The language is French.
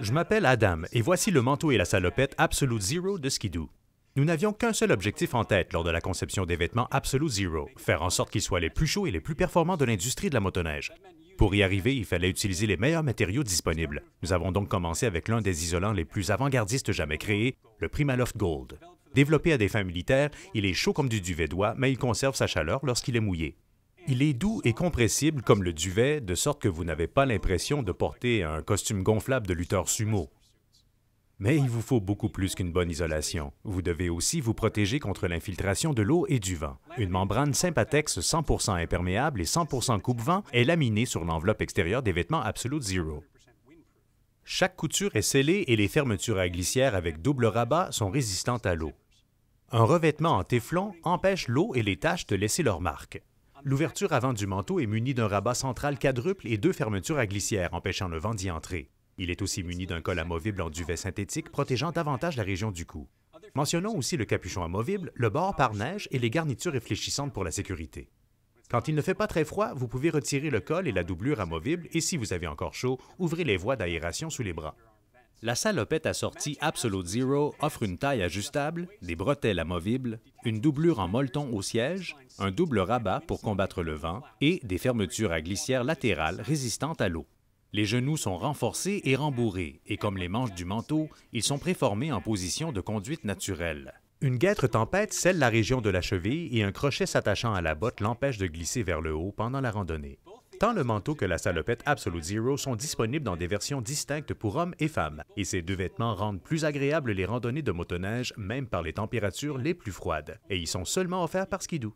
Je m'appelle Adam et voici le manteau et la salopette Absolute Zero de Skidoo. Nous n'avions qu'un seul objectif en tête lors de la conception des vêtements Absolute Zero, faire en sorte qu'ils soient les plus chauds et les plus performants de l'industrie de la motoneige. Pour y arriver, il fallait utiliser les meilleurs matériaux disponibles. Nous avons donc commencé avec l'un des isolants les plus avant-gardistes jamais créés, le Primaloft Gold. Développé à des fins militaires, il est chaud comme du duvet d'oie, mais il conserve sa chaleur lorsqu'il est mouillé. Il est doux et compressible comme le duvet, de sorte que vous n'avez pas l'impression de porter un costume gonflable de lutteur sumo. Mais il vous faut beaucoup plus qu'une bonne isolation. Vous devez aussi vous protéger contre l'infiltration de l'eau et du vent. Une membrane Sympatex 100% imperméable et 100% coupe-vent est laminée sur l'enveloppe extérieure des vêtements Absolute Zero. Chaque couture est scellée et les fermetures à glissière avec double rabat sont résistantes à l'eau. Un revêtement en téflon empêche l'eau et les taches de laisser leur marque. L'ouverture avant du manteau est munie d'un rabat central quadruple et deux fermetures à glissière empêchant le vent d'y entrer. Il est aussi muni d'un col amovible en duvet synthétique protégeant davantage la région du cou. Mentionnons aussi le capuchon amovible, le bord par neige et les garnitures réfléchissantes pour la sécurité. Quand il ne fait pas très froid, vous pouvez retirer le col et la doublure amovible et si vous avez encore chaud, ouvrez les voies d'aération sous les bras. La salopette assortie Absolute Zero offre une taille ajustable, des bretelles amovibles, une doublure en molleton au siège, un double rabat pour combattre le vent et des fermetures à glissière latérales résistantes à l'eau. Les genoux sont renforcés et rembourrés, et comme les manches du manteau, ils sont préformés en position de conduite naturelle. Une guêtre tempête scelle la région de la cheville et un crochet s'attachant à la botte l'empêche de glisser vers le haut pendant la randonnée. Tant le manteau que la salopette Absolute Zero sont disponibles dans des versions distinctes pour hommes et femmes, et ces deux vêtements rendent plus agréables les randonnées de motoneige, même par les températures les plus froides. Et ils sont seulement offerts par Skidoo.